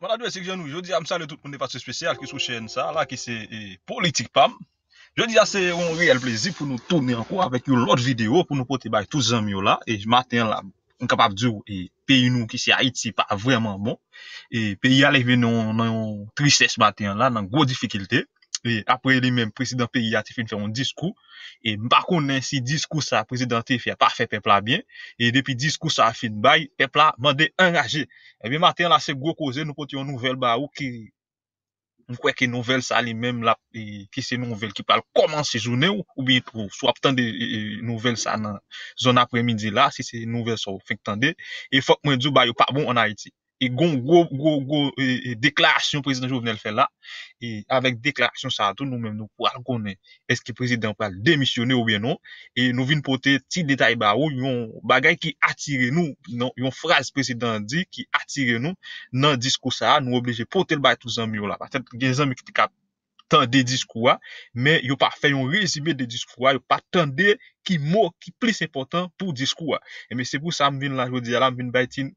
Manadou esik jenou, jodi amsan le tout pou ne pati spesyal ki sou chen sa, la ki se politik pam. Jodi ase yon real plezi pou nou toune anko avèk yon lot videyo pou nou pote bay tou zanmyo la. E matin la, ankapap diyo, peyi nou ki se Haiti pa vreman bon. E peyi aleve nan yon tristesse matin la, nan gwo difikilte. E apre li men, prezident peyi ati fin fe yon diskou, e bakounen si diskou sa prezidenti fe ya pa fe pepla bin, e depi diskou sa fin bay, pepla mande enraje. E bi maten la se gro koze, nou pote yon nouvel ba ou ki, nou kweke nouvel sa li men la, e ki se nouvel ki pal koman se jounen ou bi pou, sou ap tende e, e, nouvel sa nan zon apre midi la, si se nouvel sa ou fin tende, e fok mwen djou bay ou pa bon anay ti. e goun goun goun goun e, e deklarasyon prezident Jovenel fè la e avèk deklarasyon sa a tou nou mèm nou kwa konè eske prezident pa demisyonè ou bien nou, e nou vin pote ti detay ba ou, yon bagay ki atire nou, non, yon fraz prezident di ki atire nou, nan diskou sa a, nou obleje pote l bay tou zanm yo la paten gen zanm ekipi ka tende diskou a, men yo pa fè yon rezime de diskou a, yo pa tende ki mò ki plis important pou diskou a, e men se pou sa m vin la jodi a la, m vin bay tin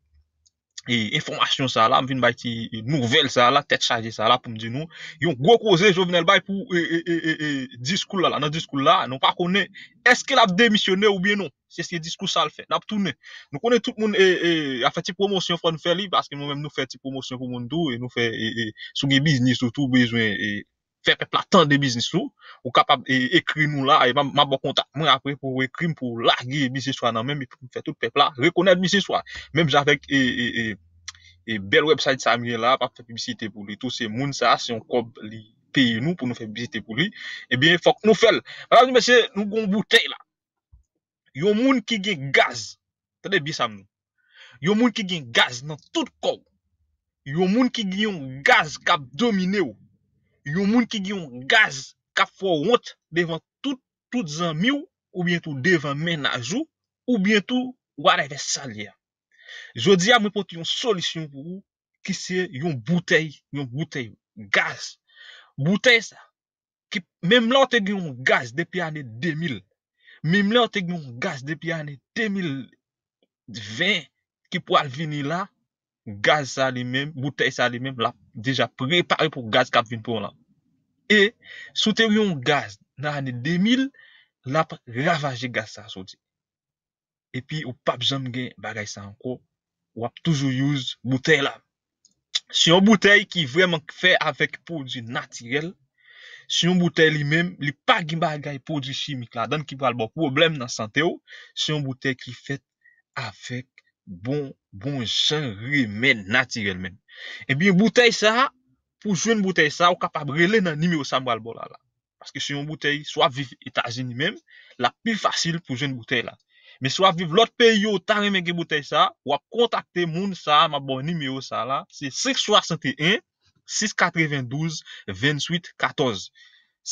E informasyon sa la, m vin bay ti nouvel sa la, tet chaje sa la pou m di nou. Yon gwo koze jo vin el bay pou e, e, e, diskou la la, nan diskou la la, nan pa konen. Eske la demisyonè ou biye non? Eske diskou sal fè, nan ap toune. Nou konen tout moun e, e, e, a fè ti promosyon fwa nou fè li, baske nou mèm nou fè ti promosyon pou moun dou, e nou fè, e, e, souge biznis, sou tou bezwen, e, e. fè pepla tan de biznis sou, ou kapab e, ekri nou la, e mabou kontak mwen apre pou ekrim, pou largi biznis sou anan mèm, pou fè tout pepla rekonèd biznis sou anan mèm, mèm javek e, e, e bel website samye la, pa fè pibisite pou li, tout se moun sa, se yon kob li peye nou, pou nou fè pibisite pou li, ebyen fòk nou fèl, anan mèm se nou goun boutei la, yon moun ki gen gaz, fè de biznis sou anan mèm, yon moun ki gen gaz nan tout kò, yon moun ki gen gaz kap domine ou, Yon moun ki gyon gaz kap fwo wot devan tout zan miw ou bientou devan menajou ou bientou wareve salye. Jodi ya moun pot yon solisyon pou ou ki se yon boutei, yon boutei gaz. Boutei sa, ki mem la o te gyon gaz depi ane 2000, mem la o te gyon gaz depi ane 2020 ki pou al vini la, Gaz sa li menm, butey sa li menm la, deja prepare pou gaz kap vin pou la. E, sote yon gaz nan ane 2000, la pa ravaje gaz sa sote. E pi ou pap zanm gen bagay sa anko, wap toujou yuz butey la. Si yon butey ki vreman kfe avèk pou di natirel, si yon butey li menm, li pagi bagay pou di chimik la, dan ki bal bok, problem nan sante yo, si yon butey ki fèt avèk, Bon jen bon remen natirelmen E eh bi yon bouteil sa Pou jen bouteil sa Ou kapab rele nan nimeyo sa mbal bol la la Paske si yon bouteil swa viv etajini men La pi fasil pou jen bouteil la Me swa viv lot peyo Tan remen gen bouteil sa Ou a kontakte moun sa Ma bon nimeyo sa la Si 561-692-2814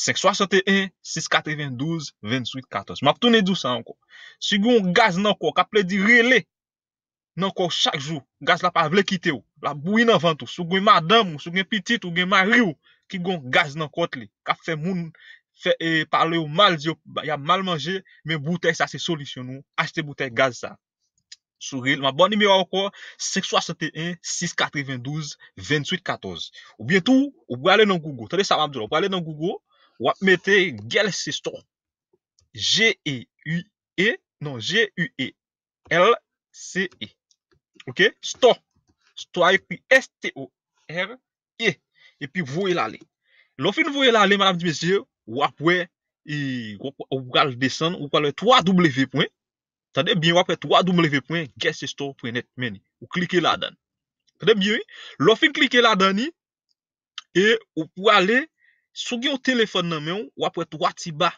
561-692-2814 Maptoune dousan anko Si yon gaz nan anko Kaple di rele nan kou chak jou, gaz la pa vle kite ou, la bouy nan vant ou, sou gen madam ou, sou gen pitit ou gen mariu, ki gon gaz nan kote li, ka fe moun, fe e pale ou mal di ou, ya mal manje, men boutè sa se solisyon ou, achete boutè gaz sa. Sou ril, ma bon nime wakou, 561-692-2814. Ou bietou, ou pou ale nan Google, tade sa mamdou la, ou pou ale nan Google, wap mette GELSISTOR. G-E-U-E, e, non G-U-E, e L-C-E. Ok, store. Store, e pi S-T-O-R-E. E pi vou e la le. Lo fin vou e la le, madame di mesir, wapwe, e, wapwe al desan, wapwe al w3w. Tade bin wapwe w3w.gueststore.net meni. Ou klike la dan. Tade bin yo, lo fin klike la dani, e, wapwe al e, sou gwen yon telefon nan men, wapwe wapwe wati ba.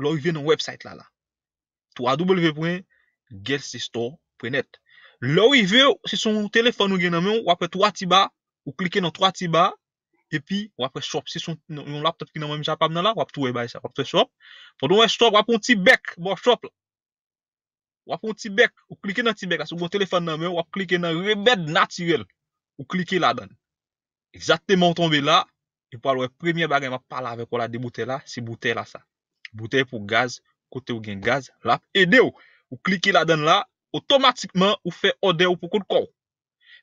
Lo wive yon website la la. www.gueststore.net Lou i ve ou, se son telefon ou gen nan men, ou apre 3 tiba, ou klike nan 3 tiba, epi, ou apre sop, se son laptop ki nan mwen mjap ap nan la, ou apre 2 ebay sa, ou apre sop, ton don wey sop, ou apre un tibek, bo, sop la, ou apre un tibek, ou klike nan tibek la, se ou bon telefon nan men, ou apre klike nan rebed natirel, ou klike la dan. Ejate man ton be la, yo e palwe, premye bagay ma palave kwa la de bute la, si bute la sa. Bute pou gaz, kote ou gen gaz, la, e de ou, ou klike la dan la, Otomatikman ou fe odea ou pou koul kou.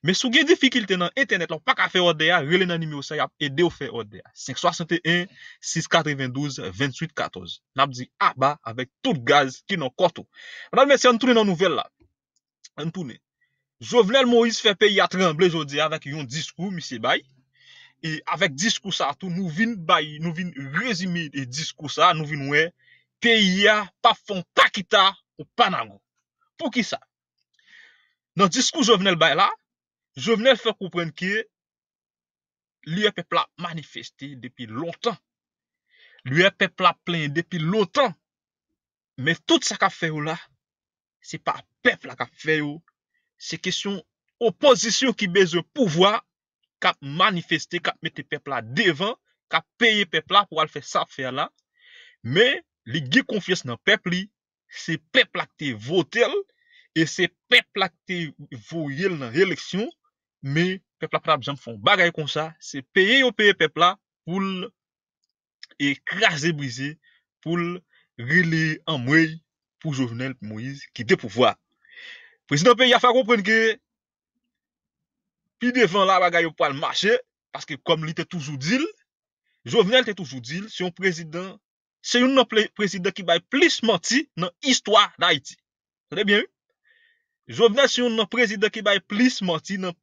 Me sou gye di fikil tenan internet la, wapak a fe odea, rele nan nimi ou say ap ede ou fe odea. 5.61, 6.92, 28.14. Nap di abar ah avek tout gaz ki nan koto. Mwenad mwen se antounen nan nouvel la. Antounen. Jovenel Moïse fe peyi atremble jodi avek yon diskou, misi bay. E avek diskousa atou, nou vin bayi, nou vin rezimi diskousa, nou vin wè, peyi ya pa fon pakita ou panangon. Pou ki sa? Nan diskou jo venel bay la, jo venel fè koupren ki, liye pepla manifesti depi lontan. Liye pepla plen depi lontan. Men tout sa kap fè ou la, se pa pepla kap fè ou, se kesyon oposisyon ki beze pouvoi, kap manifesti, kap mette pepla devan, kap peye pepla pou al fè sa fè la. Men li gi konfyes nan pepla li, Se pepla te votel E se pepla te voyel nan reeleksyon Me pepla prabjan fon bagay kon sa Se peye yo peye pepla Poul ekraze brize Poul rile an mwey Poul Jovenel Moise ki de pouvoa Prezident peye a fa komprenke Pi devan la bagay yo pal mache Paske kom li te toujou dil Jovenel te toujou dil Si yon prezident se yon nan prezide ki bay plis manti nan istwa da iti. Sa debyen ou? Jovenel, se yon nan prezide ki bay plis manti nan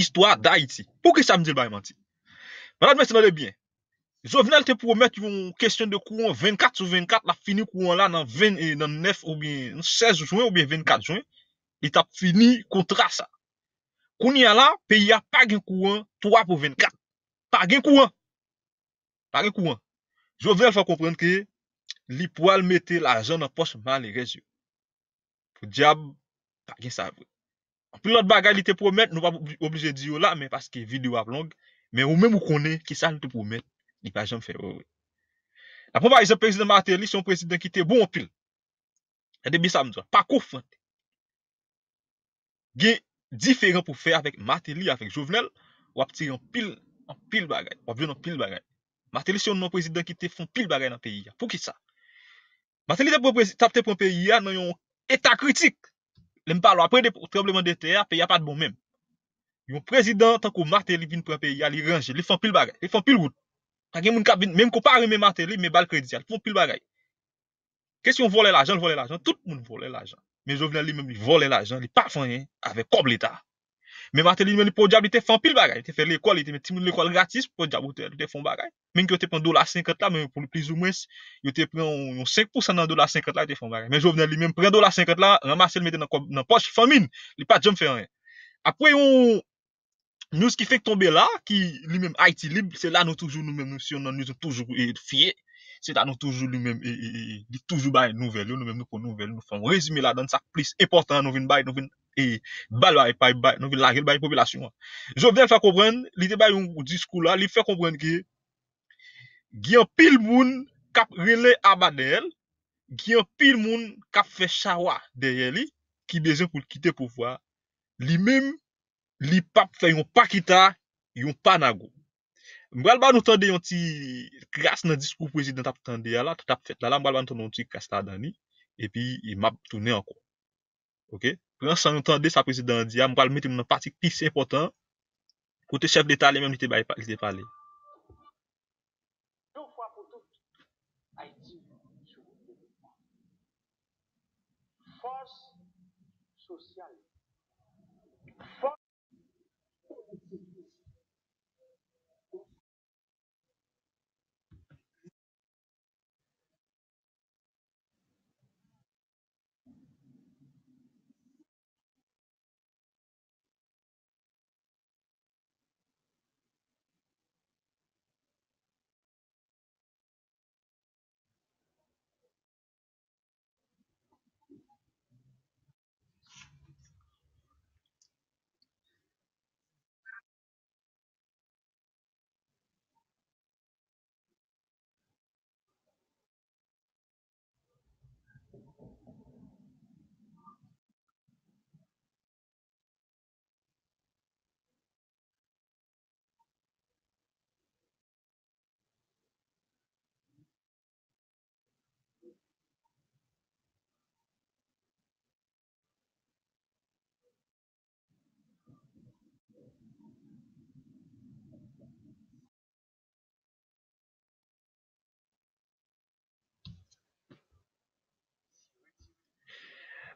istwa da iti. Pou ki sa mdil bay manti? Mwenad mwen se na debyen. Jovenel te promet yon kestyon de kouan 24 sou 24, la fini kouan la nan 9 ou bien 16 ou bien 24 ou bien, it ap fini kontra sa. Kouni ya la, peyi ya pa gen kouan 3 pou 24. Pa gen kouan. Pari kouan, jow vel fwa komprende ki li pou al mette la jan aposman li rej yo. Pou diab, pa gen sabre. Anpil lot bagay li te promet, nou pa oblije di yo la, men paske vide wap long, men ou men mw konen ki sa li te promet, li pa jom fe wowe. La pou ba isen prezident Martelly, son prezident ki te bon opil, e debi sa mdwa, pa kou fante. Gen diferent pou fe avèk Martelly, avèk Jouvenel, wap tir yon pil bagay, wap vir yon pil bagay. Martelly se yon nou prezident ki te fon pil bagay nan peyi ya, pou ki sa? Martelly tapte pou peyi ya nan yon etat kritik. Le mpa lo apre de troubleman de ter, pe ya pat bon men. Yon prezident, tan ko Martelly vin pou peyi ya, li range, li fon pil bagay, li fon pil gout. Kage moun kabin, menm ko pari men Martelly, men bal kredisyal, li fon pil bagay. Kèsyon vole l ajan, vole l ajan, tout moun vole l ajan. Men jo vina li menm, li vole l ajan, li pa fanyen, ave kob l etat. Mè martè li mè li pou diab li te fè an pil bagay, te fè l'ekol, li te mè ti moun l'ekol gratis pou diab li te fè an bagay. Mèn ki yo te pren dola 50 la, mè mè pou li plis ou mwens, yo te pren yon 5% nan dola 50 la, te fè an bagay. Mè jo vè nè li mè pren dola 50 la, ramase li mè te nan poch fè an min, li pat jèm fè an yon. Apre yon, nou s ki fèk tombe la, ki li mèm Haiti libre, se la nou toujou nou mèm, nou si yon nou toujou fye, se la nou toujou e, e, e, nou mèm, nou fèm rezime la dan sa plis eportan nou vin bagay, nou vin... e balwa e paye, nou vil lage l baye yon popilasyon. Jou ven fè kompren li te bay yon diskou la, li fè kompren ki, gyan pil moun kap rile abade el gyan pil moun kap fè chawa derye li ki dejen pou l kite pou vwa li mem, li pap fè yon pakita, yon panago mbal ba nou tande yon ti kras nan diskou prezident ap tande yala, tap fèt, lala mbal ba nou tande yon ti kasta dani, epi yon e map tounen anko Ok, pou yon san yon tan de sa prezident di, a ah, mou kalmete moun an patik pis important, kote chef d'Etat li menmite ba li se pa li.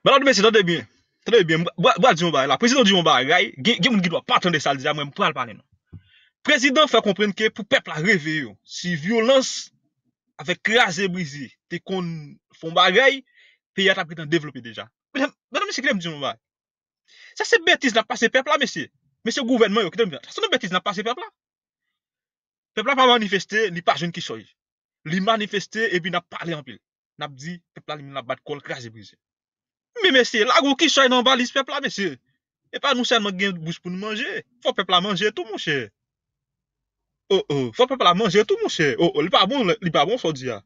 Bwad di yon bagay la, prezidon di yon bagay la, gye moun gido wap patan de sal dizay mwen mpwane pale nan. Prezidon fwe komprende ke pou pepla revye yon, si violans ave kreaze brizi te kon fon bagay, pe ya tapri tan devlopi deja. Mwen mwen se krepe di yon bagay. Sa se betiz na pase pepla mwen se. Mwen se gouverman yo ki ten mwen. Sa se betiz na pase pepla. Pepla pa manifesté ni pa joun ki choy. Li manifesté ebi na pale anpil. Nap di pepla li mwen la bat kol kreaze brizi. Mwen mwen se, lago ki choy nan balis pepla mwen se. E pa nou se nan gen bus pou nou manje. Fwa pepla manje tou mwen se. O o, fwa pepla manje tou mwen se. O o, li pa bon, bon fwa di ya.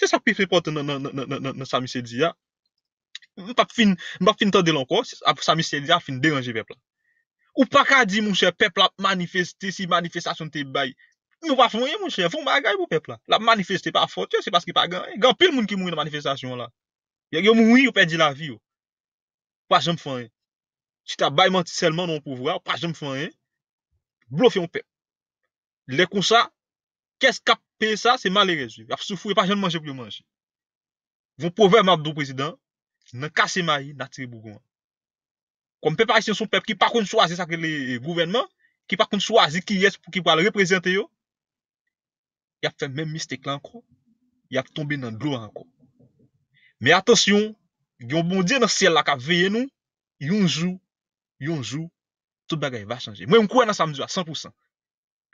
Se sa pi pi pot nan samise di ya. Mwen pa fin, mwen pa fin tan de lankon. A sa misedi ya fin deranje pepla. Ou pa ka di mwen se pepla manifesti si manifestasyon te bay. Mwen pa fwenye mwen se, fwen bagay pou pepla. La manifesti te pa fwote, se pas ki pa gan. Gan pel moun ki moun nan manifestasyon la. Yon moun yon pe di la vi yo. Pwa jenm fwenye. Chita baymant selman nou mpouvwa. Pwa jenm fwenye. Blou fwenye ou pep. Lè kon sa. Kè skap pe sa. Se mali rezive. Apsou fwenye. Pwa jenm manje blou manje. Voun povè mab do prezident. Nan kase mayi. Nan tire bougouman. Koum pe pari se yon sou pep. Ki pakoun sou azi sakle gouvernement. Ki pakoun sou azi ki yes. Pou ki wale reprezentye yo. Yap ten men mistèk lan kou. Yap tombe nan blou an kou. Me atensyon. Gyon bondye nan siel la ka veye nou, yonjou, yonjou, tout bagay va chanje. Mwen mkwen nan samdiwa, 100%,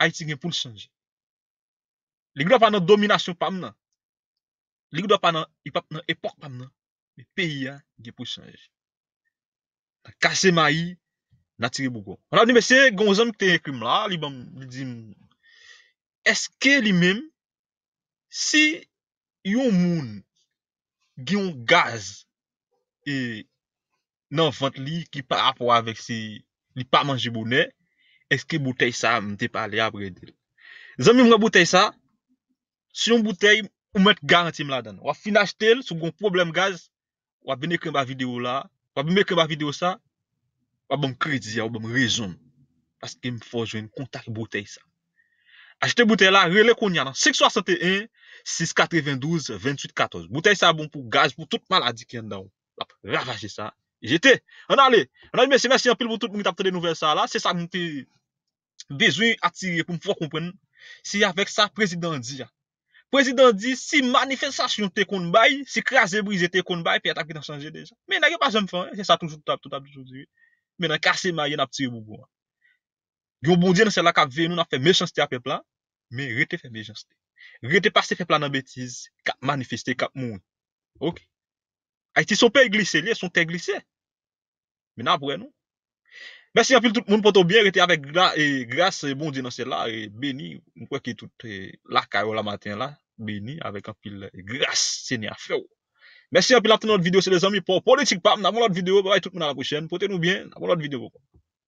Haiti gen pou l chanje. Ligou dwa pa nan dominasyon pa mnen, ligou dwa pa nan epok pa mnen, peyi ya gen pou l chanje. Kase mayi, natire bogo. Mwen ap di mwese, gyon zanm kteye krim la, li bom, li di mwem. E nan vant li ki pa apwa avek si li pa manje bonè, eske botey sa mte pale apre del. Zan mi mwen botey sa, si yon botey, ou met garanti m la dan. Ou a fin a jtel, sou goun problem gaz, ou a bine kreman video la, ou a bine kreman video sa, ou a bon kredi ya, ou a bon rezon. Aske m fòjwen kontak botey sa. A jtel botey la, rele kon yana. 6.61, 6.92, 28.14. Botey sa bon pou gaz pou tout maladi kèndan ou. Ravaje sa, jete. An ale, an ale mese mese yon pil boutout moun ki tapte de nouvel sa la. Se sa moun te bezwen atire pou mwen fwa kompren. Si avek sa, prezident di ya. Prezident di, si manifestasyon te kon bay, si krasen brize te kon bay, pi atakvi nan chanje deja. Men nage pasan mwen fan, se sa toujou tap, toujou tap, toujou diri. Men an kase mayen ap tire moun. Gyo moun di an se la kap ve, nou na fe mechansite ap pepla, men rete fe mechansite. Rete pase fe planan betize, kap manifeste, kap moun. Ok. A iti son pe glise liye, son te glise. Men apre nou. Mersi apil tout moun poto bie. Rete avèk la e gras e bon di nan se la. E beni mwen kwe ki tout la ka yo la maten la. Beni avèk apil. Gras se ni a fe ou. Mersi apil apil nou ap videyo se le zami pou politik pa. Mwen avon lout videyo. Ba vay tout moun nan la pou chen. Poten nou bie. Avon lout videyo pou.